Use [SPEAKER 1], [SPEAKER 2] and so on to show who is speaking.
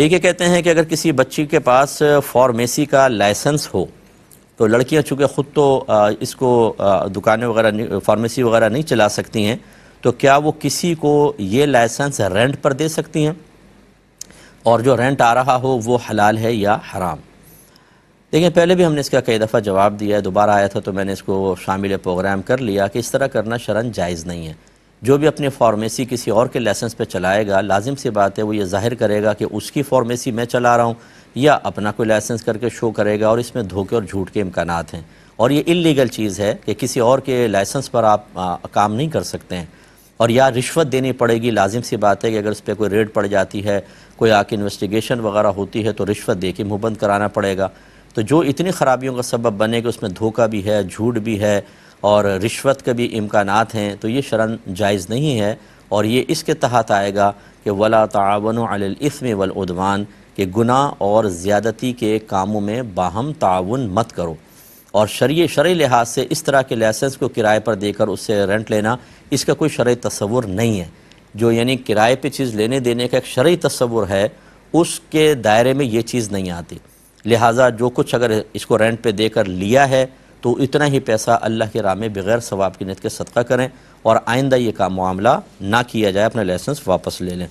[SPEAKER 1] एक ये कहते हैं कि अगर किसी बच्ची के पास फार्मेसी का लाइसेंस हो तो लड़कियां चूँकि ख़ुद तो इसको दुकानें वगैरह फार्मेसी वगैरह नहीं चला सकती हैं तो क्या वो किसी को ये लाइसेंस रेंट पर दे सकती हैं और जो रेंट आ रहा हो वो हलाल है या हराम देखिए पहले भी हमने इसका कई दफ़ा जवाब दिया है दोबारा आया था तो मैंने इसको शामिल प्रोग्राम कर लिया कि इस तरह करना शरण जायज़ नहीं है जो भी अपनी फार्मेसी किसी और के लाइसेंस पे चलाएगा लाजिम सी बात है वो ये जाहिर करेगा कि उसकी फार्मेसी मैं चला रहा हूँ या अपना कोई लाइसेंस करके शो करेगा और इसमें धोखे और झूठ के इम्कान हैं और ये इलीगल चीज़ है कि किसी और के लाइसेंस पर आप आ, काम नहीं कर सकते हैं और या रिश्वत देनी पड़ेगी लाजिम सी बात है कि अगर उस पर कोई रेड पड़ जाती है कोई आके इन्वेस्टिगेशन वगैरह होती है तो रिश्वत दे के मुबंद कराना पड़ेगा तो जो इतनी ख़राबियों का सबब बने कि उसमें धोखा भी है झूठ भी है और रिश्वत के भी इम्कान हैं तो ये शरण जायज़ नहीं है और ये इसके तहत आएगा कि वला तावन अलस्म वलवान के गुना और ज़्यादती के कामों में बाहम ताउन मत करो और शरी शर लिहाज से इस तरह के लाइसेंस को किराए पर देकर उससे रेंट लेना इसका कोई शर तस्वुर नहीं है जो यानी किराए पे चीज़ लेने देने का एक शर्य तस्वुर है उसके दायरे में ये चीज़ नहीं आती लिहाजा जो कुछ अगर इसको रेंट पे देकर लिया है तो इतना ही पैसा अल्लाह के राह में बगैर सवाब की नीत के सदका करें और आइंदा ये काम मामला ना किया जाए अपना लाइसेंस वापस ले लें